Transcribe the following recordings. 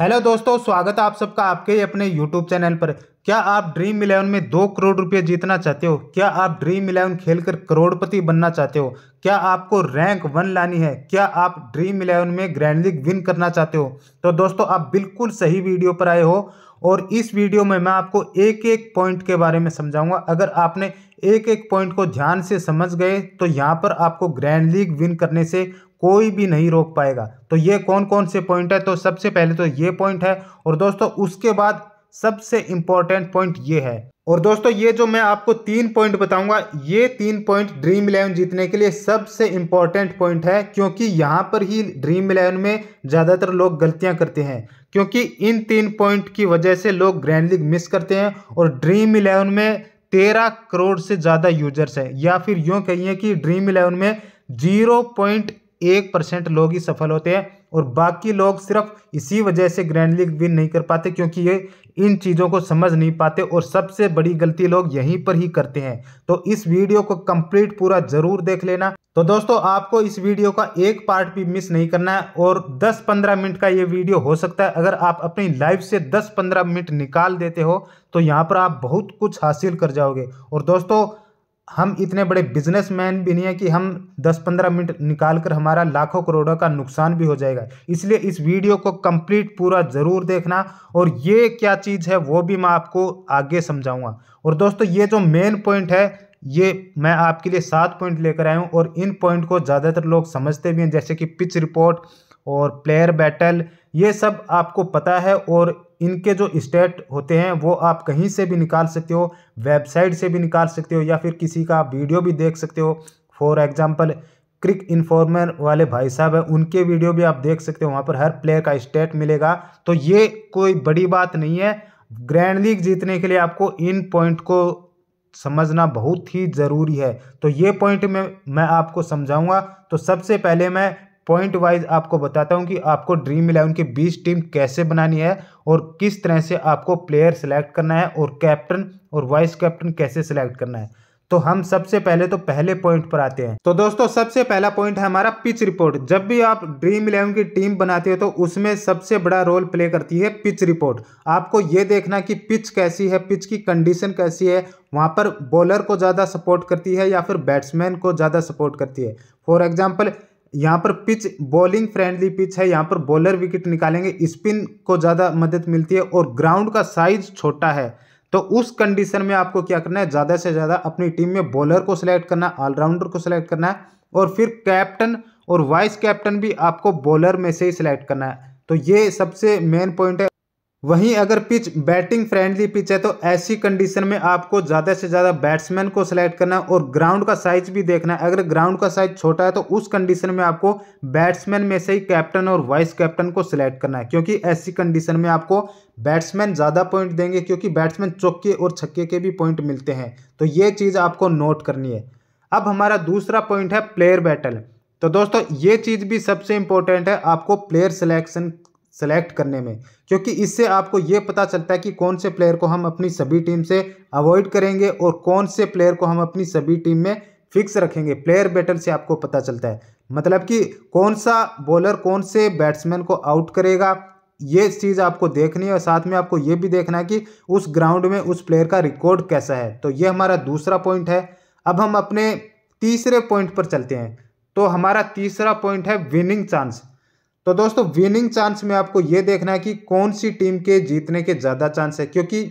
hello दोस्तों स्वागत है आप सबका आपके अपने यूट्यूब चैनल पर क्या आप ड्रीम इलेवन में दो करोड़ रुपए जीतना चाहते हो क्या आप ड्रीम इलेवन खेलकर करोड़पति बनना चाहते हो क्या आपको रैंक वन लानी है क्या आप ड्रीम इलेवन में ग्रैंड लीग विन करना चाहते हो तो दोस्तों आप बिल्कुल सही वीडियो पर आए हो और इस वीडियो में मैं आपको एक एक पॉइंट के बारे में समझाऊंगा अगर आपने एक एक पॉइंट को ध्यान से समझ गए तो यहाँ पर आपको ग्रैंड लीग विन करने से कोई भी नहीं रोक पाएगा तो ये कौन कौन से पॉइंट है तो सबसे पहले तो ये पॉइंट है और दोस्तों उसके बाद सबसे इंपॉर्टेंट पॉइंट ये है और दोस्तों ये जो मैं आपको तीन पॉइंट बताऊंगा ये तीन पॉइंट ड्रीम इलेवन जीतने के लिए सबसे इंपॉर्टेंट पॉइंट है क्योंकि यहाँ पर ही ड्रीम इलेवन में ज़्यादातर लोग गलतियां करते हैं क्योंकि इन तीन पॉइंट की वजह से लोग ग्रैंड लीग मिस करते हैं और ड्रीम इलेवन में तेरह करोड़ से ज़्यादा यूजर्स हैं या फिर यूँ कहिए कि ड्रीम इलेवन में जीरो पॉइंट एक परसेंट लोग ही सफल होते हैं और बाकी लोग सिर्फ इसी वजह से ग्रैंड लीग विन नहीं कर पाते क्योंकि ये इन चीज़ों को समझ नहीं पाते और सबसे बड़ी गलती लोग यहीं पर ही करते हैं तो इस वीडियो को कंप्लीट पूरा ज़रूर देख लेना तो दोस्तों आपको इस वीडियो का एक पार्ट भी मिस नहीं करना है और 10-15 मिनट का ये वीडियो हो सकता है अगर आप अपनी लाइफ से 10-15 मिनट निकाल देते हो तो यहाँ पर आप बहुत कुछ हासिल कर जाओगे और दोस्तों हम इतने बड़े बिजनेसमैन भी नहीं है कि हम 10-15 मिनट निकाल कर हमारा लाखों करोड़ों का नुकसान भी हो जाएगा इसलिए इस वीडियो को कंप्लीट पूरा ज़रूर देखना और ये क्या चीज़ है वो भी मैं आपको आगे समझाऊंगा और दोस्तों ये जो मेन पॉइंट है ये मैं आपके लिए सात पॉइंट लेकर आया हूँ और इन पॉइंट को ज़्यादातर लोग समझते भी हैं जैसे कि पिच रिपोर्ट और प्लेयर बैटल ये सब आपको पता है और इनके जो स्टेट होते हैं वो आप कहीं से भी निकाल सकते हो वेबसाइट से भी निकाल सकते हो या फिर किसी का वीडियो भी देख सकते हो फॉर एग्जाम्पल क्रिक इन्फॉर्मर वाले भाई साहब हैं उनके वीडियो भी आप देख सकते हो वहाँ पर हर प्लेयर का स्टेट मिलेगा तो ये कोई बड़ी बात नहीं है ग्रैंड लीग जीतने के लिए आपको इन पॉइंट को समझना बहुत ही ज़रूरी है तो ये पॉइंट में मैं आपको समझाऊंगा तो सबसे पहले मैं पॉइंट वाइज आपको बताता हूँ कि आपको ड्रीम इलेवन की बीस टीम कैसे बनानी है और किस तरह से आपको प्लेयर सेलेक्ट करना है और कैप्टन और वाइस कैप्टन कैसे सेलेक्ट करना है तो हम सबसे पहले तो पहले पॉइंट पर आते हैं तो दोस्तों सबसे पहला पॉइंट है हमारा पिच रिपोर्ट जब भी आप ड्रीम इलेवन की टीम बनाते हो तो उसमें सबसे बड़ा रोल प्ले करती है पिच रिपोर्ट आपको ये देखना कि पिच कैसी है पिच की कंडीशन कैसी है वहाँ पर बॉलर को ज़्यादा सपोर्ट करती है या फिर बैट्समैन को ज़्यादा सपोर्ट करती है फॉर एग्जाम्पल यहाँ पर पिच बॉलिंग फ्रेंडली पिच है यहाँ पर बॉलर विकेट निकालेंगे स्पिन को ज़्यादा मदद मिलती है और ग्राउंड का साइज छोटा है तो उस कंडीशन में आपको क्या करना है ज़्यादा से ज़्यादा अपनी टीम में बॉलर को सिलेक्ट करना है ऑलराउंडर को सिलेक्ट करना है और फिर कैप्टन और वाइस कैप्टन भी आपको बॉलर में से ही सिलेक्ट करना है तो ये सबसे मेन पॉइंट है वहीं अगर पिच बैटिंग फ्रेंडली पिच है तो ऐसी कंडीशन में आपको ज़्यादा से ज़्यादा बैट्समैन को सिलेक्ट करना है और ग्राउंड का साइज भी देखना है अगर ग्राउंड का साइज छोटा है तो उस कंडीशन में आपको बैट्समैन में से ही कैप्टन और वाइस कैप्टन को सिलेक्ट करना है क्योंकि ऐसी कंडीशन में आपको बैट्समैन ज़्यादा पॉइंट देंगे क्योंकि बैट्समैन चौके और छक्के के भी पॉइंट मिलते हैं तो ये चीज़ आपको नोट करनी है अब हमारा दूसरा पॉइंट है प्लेयर बैटल तो दोस्तों ये चीज़ भी सबसे इम्पोर्टेंट है आपको प्लेयर सिलेक्शन सेलेक्ट करने में क्योंकि इससे आपको ये पता चलता है कि कौन से प्लेयर को हम अपनी सभी टीम से अवॉइड करेंगे और कौन से प्लेयर को हम अपनी सभी टीम में फिक्स रखेंगे प्लेयर बैटल से आपको पता चलता है मतलब कि कौन सा बॉलर कौन से बैट्समैन को आउट करेगा ये चीज़ आपको देखनी है और साथ में आपको ये भी देखना है कि उस ग्राउंड में उस प्लेयर का रिकॉर्ड कैसा है तो ये हमारा दूसरा पॉइंट है अब हम अपने तीसरे पॉइंट पर चलते हैं तो हमारा तीसरा पॉइंट है विनिंग चांस तो दोस्तों विनिंग चांस में आपको ये देखना है कि कौन सी टीम के जीतने के ज़्यादा चांस है क्योंकि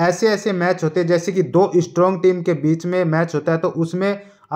ऐसे ऐसे मैच होते हैं जैसे कि दो स्ट्रॉन्ग टीम के बीच में मैच होता है तो उसमें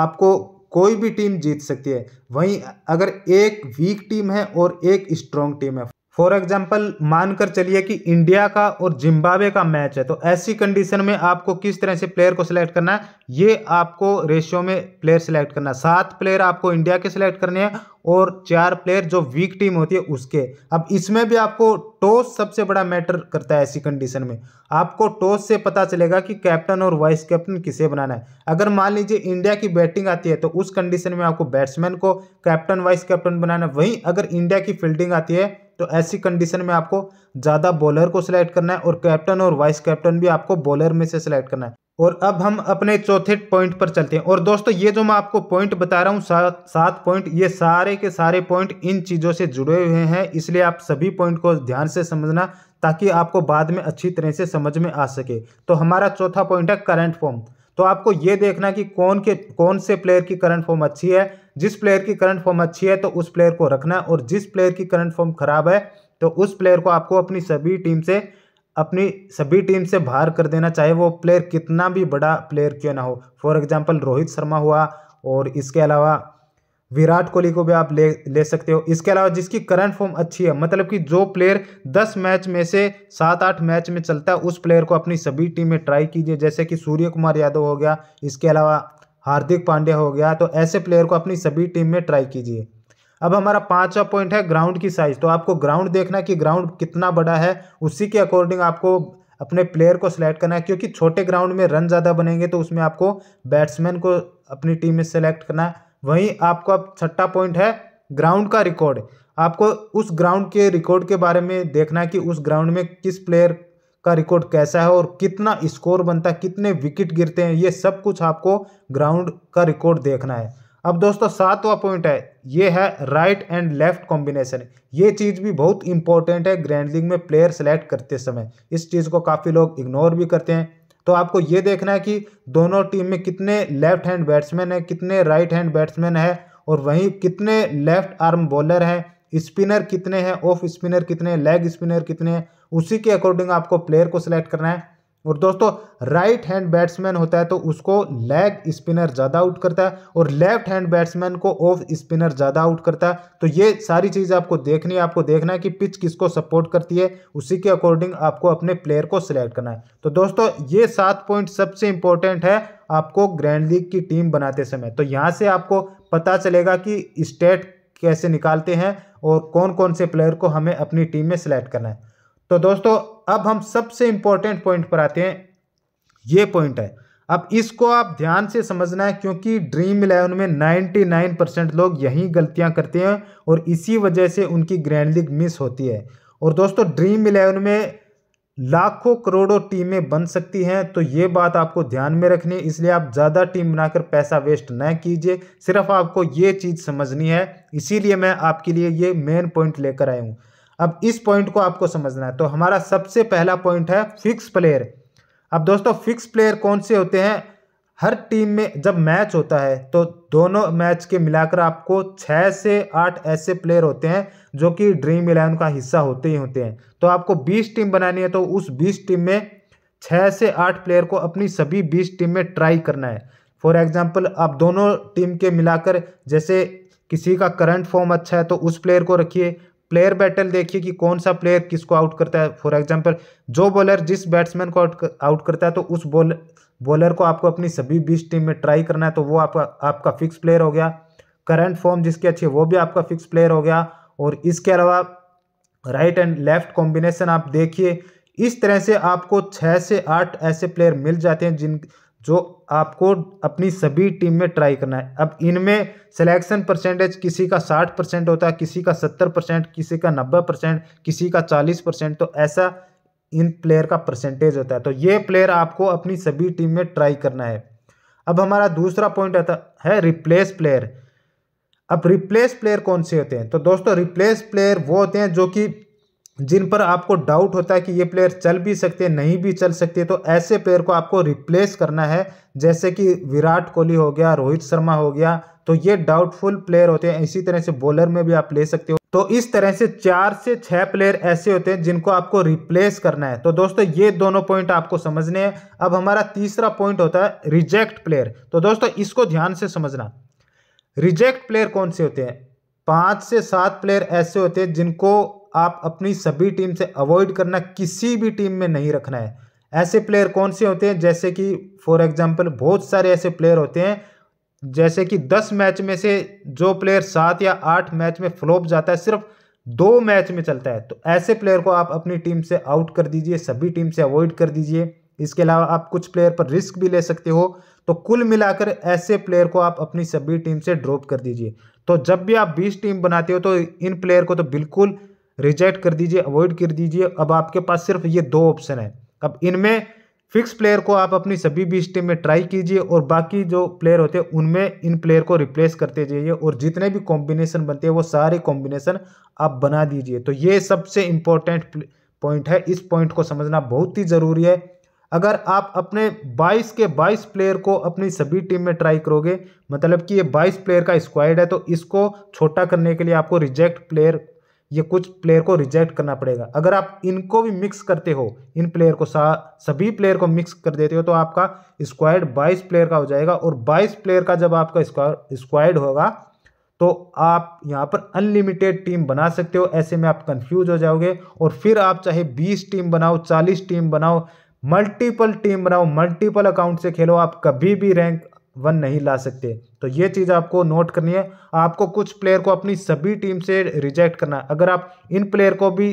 आपको कोई भी टीम जीत सकती है वहीं अगर एक वीक टीम है और एक स्ट्रॉन्ग टीम है फॉर एग्जाम्पल मानकर चलिए कि इंडिया का और जिम्बाब्वे का मैच है तो ऐसी कंडीशन में आपको किस तरह से प्लेयर को सिलेक्ट करना है ये आपको रेशियो में प्लेयर सिलेक्ट करना है सात प्लेयर आपको इंडिया के सिलेक्ट करने हैं और चार प्लेयर जो वीक टीम होती है उसके अब इसमें भी आपको टॉस सबसे बड़ा मैटर करता है ऐसी कंडीशन में आपको टॉस से पता चलेगा कि कैप्टन और वाइस कैप्टन किसे बनाना है अगर मान लीजिए इंडिया की बैटिंग आती है तो उस कंडीशन में आपको बैट्समैन को कैप्टन वाइस कैप्टन बनाना है वहीं अगर इंडिया की फील्डिंग आती है तो ऐसी कंडीशन में आपको ज़्यादा बॉलर को सिलेक्ट करना है और कैप्टन और वाइस कैप्टन भी आपको बॉलर में से सिलेक्ट करना है और अब हम अपने चौथे पॉइंट पर चलते हैं और दोस्तों ये जो मैं आपको पॉइंट बता रहा हूँ सात सात पॉइंट ये सारे के सारे पॉइंट इन चीज़ों से जुड़े हुए हैं इसलिए आप सभी पॉइंट को ध्यान से समझना ताकि आपको बाद में अच्छी तरह से समझ में आ सके तो हमारा चौथा पॉइंट है करंट फॉर्म तो आपको ये देखना कि कौन के कौन से प्लेयर की करंट फॉर्म अच्छी है जिस प्लेयर की करंट फॉर्म अच्छी है तो उस प्लेयर को रखना और जिस प्लेयर की करंट फॉर्म खराब है तो उस प्लेयर को आपको अपनी सभी टीम से अपनी सभी टीम से बाहर कर देना चाहे वो प्लेयर कितना भी बड़ा प्लेयर क्यों ना हो फॉर एग्जाम्पल रोहित शर्मा हुआ और इसके अलावा विराट कोहली को भी आप ले ले सकते हो इसके अलावा जिसकी करंट फॉर्म अच्छी है मतलब कि जो प्लेयर 10 मैच में से सात आठ मैच में चलता है उस प्लेयर को अपनी सभी टीम में ट्राई कीजिए जैसे कि सूर्य कुमार यादव हो गया इसके अलावा हार्दिक पांड्या हो गया तो ऐसे प्लेयर को अपनी सभी टीम में ट्राई कीजिए अब हमारा पांचवा पॉइंट है ग्राउंड की साइज़ तो आपको ग्राउंड देखना कि ग्राउंड कितना बड़ा है उसी के अकॉर्डिंग आपको अपने प्लेयर को सिलेक्ट करना है क्योंकि छोटे ग्राउंड में रन ज़्यादा बनेंगे तो उसमें आपको बैट्समैन को अपनी टीम में सेलेक्ट करना है वहीं आपको अब छठा पॉइंट है ग्राउंड का रिकॉर्ड आपको उस ग्राउंड के रिकॉर्ड के बारे में देखना है कि उस ग्राउंड में किस प्लेयर का रिकॉर्ड कैसा है और कितना स्कोर बनता है कितने विकेट गिरते हैं ये सब कुछ आपको ग्राउंड का रिकॉर्ड देखना है अब दोस्तों सातवां पॉइंट है ये है राइट एंड लेफ्ट कॉम्बिनेशन ये चीज़ भी बहुत इंपॉर्टेंट है ग्रैंड लीग में प्लेयर सेलेक्ट करते समय इस चीज़ को काफ़ी लोग इग्नोर भी करते हैं तो आपको ये देखना है कि दोनों टीम में कितने लेफ्ट हैंड बैट्समैन हैं कितने राइट हैंड बैट्समैन हैं और वहीं कितने लेफ्ट आर्म बॉलर हैं स्पिनर कितने हैं ऑफ स्पिनर कितने हैं लेग स्पिनर कितने हैं उसी के अकॉर्डिंग आपको प्लेयर को सिलेक्ट करना है और दोस्तों राइट हैंड बैट्समैन होता है तो उसको लेग स्पिनर ज़्यादा आउट करता है और लेफ्ट हैंड बैट्समैन को ऑफ स्पिनर ज़्यादा आउट करता है तो ये सारी चीज आपको देखनी है आपको देखना है कि पिच किसको सपोर्ट करती है उसी के अकॉर्डिंग आपको अपने प्लेयर को सिलेक्ट करना है तो दोस्तों ये सात पॉइंट सबसे इंपॉर्टेंट है आपको ग्रैंड लीग की टीम बनाते समय तो यहाँ से आपको पता चलेगा कि स्टेट कैसे निकालते हैं और कौन कौन से प्लेयर को हमें अपनी टीम में सिलेक्ट करना है तो दोस्तों अब हम सबसे इम्पोर्टेंट पॉइंट पर आते हैं ये पॉइंट है अब इसको आप ध्यान से समझना है क्योंकि ड्रीम इलेवन में 99 परसेंट लोग यही गलतियां करते हैं और इसी वजह से उनकी ग्रैंड लीग मिस होती है और दोस्तों ड्रीम इलेवन में लाखों करोड़ों टीमें बन सकती हैं तो ये बात आपको ध्यान में रखनी है इसलिए आप ज़्यादा टीम बनाकर पैसा वेस्ट न कीजिए सिर्फ आपको ये चीज़ समझनी है इसीलिए मैं आपके लिए ये मेन पॉइंट लेकर आया हूँ अब इस पॉइंट को आपको समझना है तो हमारा सबसे पहला पॉइंट है फिक्स प्लेयर अब दोस्तों फिक्स प्लेयर कौन से होते हैं हर टीम में जब मैच होता है तो दोनों मैच के मिलाकर आपको छः से आठ ऐसे प्लेयर होते हैं जो कि ड्रीम इलेवन का हिस्सा होते ही होते हैं तो आपको बीस टीम बनानी है तो उस बीस टीम में छः से आठ प्लेयर को अपनी सभी बीस टीम में ट्राई करना है फॉर एग्जाम्पल आप दोनों टीम के मिलाकर जैसे किसी का करंट फॉर्म अच्छा है तो उस प्लेयर को रखिए प्लेयर बैटल देखिए कि कौन सा प्लेयर किसको आउट करता है फॉर एग्जाम्पल जो बॉलर जिस बैट्समैन को आउट करता है तो उस बॉलर बॉलर को आपको अपनी सभी बीस टीम में ट्राई करना है तो वो आपका आपका फिक्स प्लेयर हो गया करंट फॉर्म जिसकी अच्छी है वो भी आपका फिक्स प्लेयर हो गया और इसके अलावा राइट एंड लेफ्ट कॉम्बिनेशन आप देखिए इस तरह से आपको छः से आठ ऐसे प्लेयर मिल जाते हैं जिन जो आपको अपनी सभी टीम में ट्राई करना है अब इनमें सिलेक्शन परसेंटेज किसी का साठ परसेंट होता है किसी का सत्तर परसेंट किसी का नब्बे परसेंट किसी का चालीस परसेंट तो ऐसा इन प्लेयर का परसेंटेज होता है तो ये प्लेयर आपको अपनी सभी टीम में ट्राई करना है अब हमारा दूसरा पॉइंट आता है रिप्लेस प्लेयर अब रिप्लेस प्लेयर कौन से होते हैं तो दोस्तों रिप्लेस प्लेयर वो होते हैं जो कि जिन पर आपको डाउट होता है कि ये प्लेयर चल भी सकते हैं नहीं भी चल सकते तो ऐसे प्लेयर को आपको रिप्लेस करना है जैसे कि विराट कोहली हो गया रोहित शर्मा हो गया तो ये डाउटफुल प्लेयर होते हैं इसी तरह से बॉलर में भी आप ले सकते हो तो इस तरह से चार से छह प्लेयर ऐसे होते हैं जिनको आपको रिप्लेस करना है तो दोस्तों ये दोनों पॉइंट आपको समझने हैं अब हमारा तीसरा पॉइंट होता है रिजेक्ट प्लेयर तो दोस्तों इसको ध्यान से समझना रिजेक्ट प्लेयर कौन से होते हैं पांच से सात प्लेयर ऐसे होते हैं जिनको आप अपनी सभी टीम से अवॉइड करना किसी भी टीम में नहीं रखना है ऐसे प्लेयर कौन से होते हैं जैसे कि फॉर एग्जाम्पल बहुत सारे ऐसे प्लेयर होते हैं जैसे कि दस मैच में से जो प्लेयर सात या आठ मैच में फ्लॉप जाता है सिर्फ दो मैच में चलता है तो ऐसे प्लेयर को आप अपनी टीम से आउट कर दीजिए सभी टीम से अवॉइड कर दीजिए इसके अलावा आप कुछ प्लेयर पर रिस्क भी ले सकते हो तो कुल मिलाकर ऐसे प्लेयर को आप अपनी सभी टीम से ड्रॉप कर दीजिए तो जब भी आप 20 टीम बनाते हो तो इन प्लेयर को तो बिल्कुल रिजेक्ट कर दीजिए अवॉइड कर दीजिए अब आपके पास सिर्फ ये दो ऑप्शन है अब इनमें फिक्स प्लेयर को आप अपनी सभी बीस टीम में ट्राई कीजिए और बाकी जो प्लेयर होते हैं उनमें इन प्लेयर को रिप्लेस करते जाइए और जितने भी कॉम्बिनेशन बनते हैं वो सारे कॉम्बिनेशन आप बना दीजिए तो ये सबसे इम्पोर्टेंट पॉइंट है इस पॉइंट को समझना बहुत ही ज़रूरी है अगर आप अपने 22 के 22 प्लेयर को अपनी सभी टीम में ट्राई करोगे मतलब कि ये 22 प्लेयर का स्क्वाइड है तो इसको छोटा करने के लिए आपको रिजेक्ट प्लेयर ये कुछ प्लेयर को रिजेक्ट करना पड़ेगा अगर आप इनको भी मिक्स करते हो इन प्लेयर को सभी प्लेयर को मिक्स कर देते हो तो आपका स्क्वाड बाईस प्लेयर का हो जाएगा और 22 प्लेयर का जब आपका स्क्वाड होगा तो आप यहाँ पर अनलिमिटेड टीम बना सकते हो ऐसे में आप कंफ्यूज हो जाओगे और फिर आप चाहे बीस टीम बनाओ चालीस टीम बनाओ मल्टीपल टीम बनाओ मल्टीपल अकाउंट से खेलो आप कभी भी रैंक वन नहीं ला सकते तो ये चीज़ आपको नोट करनी है आपको कुछ प्लेयर को अपनी सभी टीम से रिजेक्ट करना अगर आप इन प्लेयर को भी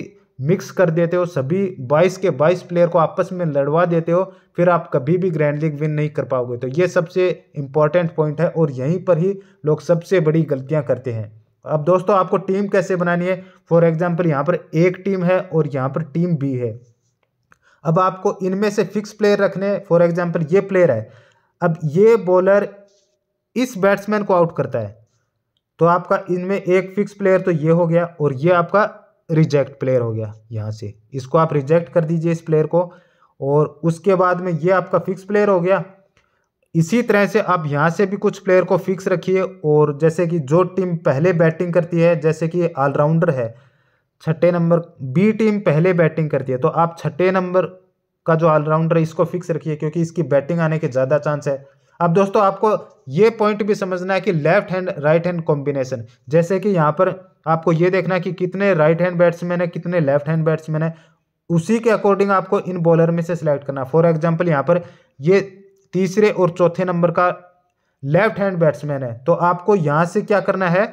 मिक्स कर देते हो सभी 22 के 22 प्लेयर को आपस में लड़वा देते हो फिर आप कभी भी ग्रैंड लीग विन नहीं कर पाओगे तो ये सबसे इंपॉर्टेंट पॉइंट है और यहीं पर ही लोग सबसे बड़ी गलतियां करते हैं अब दोस्तों आपको टीम कैसे बनानी है फॉर एग्जाम्पल यहाँ पर एक टीम है और यहाँ पर टीम बी है अब आपको इनमें से फिक्स प्लेयर रखने फॉर एग्जाम्पल ये प्लेयर है अब ये बॉलर इस बैट्समैन को आउट करता है तो आपका इनमें एक फिक्स प्लेयर तो ये हो गया और ये आपका रिजेक्ट प्लेयर हो गया यहाँ से इसको आप रिजेक्ट कर दीजिए इस प्लेयर को और उसके बाद में ये आपका फिक्स प्लेयर हो गया इसी तरह से आप यहाँ से भी कुछ प्लेयर को फिक्स रखिए और जैसे कि जो टीम पहले बैटिंग करती है जैसे कि ऑलराउंडर है छठे नंबर बी टीम पहले बैटिंग करती है तो आप छठे नंबर का जो ऑलराउंडर है इसको फिक्स रखिए क्योंकि इसकी बैटिंग आने के ज़्यादा चांस है अब दोस्तों आपको ये पॉइंट भी समझना है कि left hand right hand combination जैसे कि यहाँ पर आपको ये देखना है कि कितने राइट हैंड बैट्समैन है कितने लेफ्ट हैंड बैट्समैन है उसी के अकॉर्डिंग आपको इन बॉलर में से सिलेक्ट करना फॉर एग्जाम्पल यहाँ पर ये तीसरे और चौथे नंबर का लेफ्ट हैंड बैट्समैन है तो आपको यहाँ से क्या करना है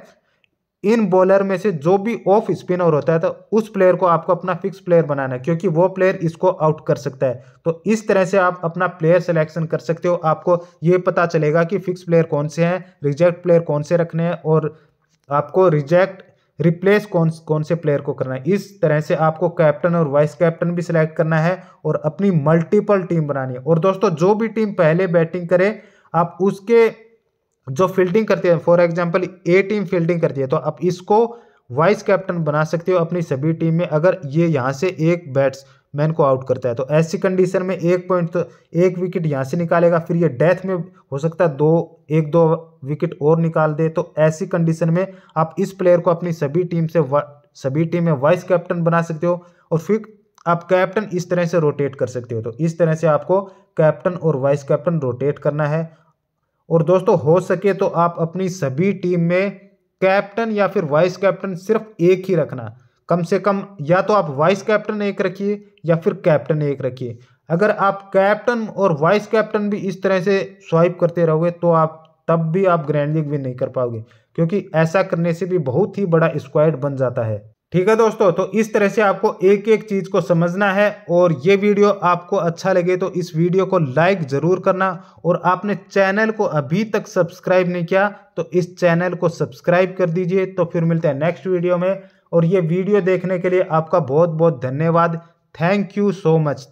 इन बॉलर में से जो भी ऑफ स्पिनर होता है तो उस प्लेयर को आपको अपना फिक्स प्लेयर बनाना है क्योंकि वो प्लेयर इसको आउट कर सकता है तो इस तरह से आप अपना प्लेयर सिलेक्शन कर सकते हो आपको ये पता चलेगा कि फिक्स प्लेयर कौन से हैं रिजेक्ट प्लेयर कौन से रखने हैं और आपको रिजेक्ट रिप्लेस कौन कौन से प्लेयर को करना है इस तरह से आपको कैप्टन और वाइस कैप्टन भी सिलेक्ट करना है और अपनी मल्टीपल टीम बनानी है और दोस्तों जो भी टीम पहले बैटिंग करे आप उसके जो फील्डिंग करती है for example A team fielding करती है तो आप इसको वाइस कैप्टन बना सकते हो अपनी सभी टीम में अगर ये यहाँ से एक बैट्स मैन को आउट करता है तो ऐसी कंडीशन में एक पॉइंट तो एक विकेट यहाँ से निकालेगा फिर ये डेथ में हो सकता है दो एक दो विकेट और निकाल दे तो ऐसी कंडीशन में आप इस प्लेयर को अपनी सभी टीम से सभी टीम में वाइस कैप्टन बना सकते हो और फिर आप कैप्टन इस तरह से रोटेट कर सकते हो तो इस तरह से आपको कैप्टन और वाइस कैप्टन रोटेट करना है और दोस्तों हो सके तो आप अपनी सभी टीम में कैप्टन या फिर वाइस कैप्टन सिर्फ एक ही रखना कम से कम या तो आप वाइस कैप्टन एक रखिए या फिर कैप्टन एक रखिए अगर आप कैप्टन और वाइस कैप्टन भी इस तरह से स्वाइप करते रहोगे तो आप तब भी आप ग्रैंड लीग विन नहीं कर पाओगे क्योंकि ऐसा करने से भी बहुत ही बड़ा स्क्वाड बन जाता है ठीक है दोस्तों तो इस तरह से आपको एक एक चीज़ को समझना है और ये वीडियो आपको अच्छा लगे तो इस वीडियो को लाइक ज़रूर करना और आपने चैनल को अभी तक सब्सक्राइब नहीं किया तो इस चैनल को सब्सक्राइब कर दीजिए तो फिर मिलते हैं नेक्स्ट वीडियो में और ये वीडियो देखने के लिए आपका बहुत बहुत धन्यवाद थैंक यू सो मच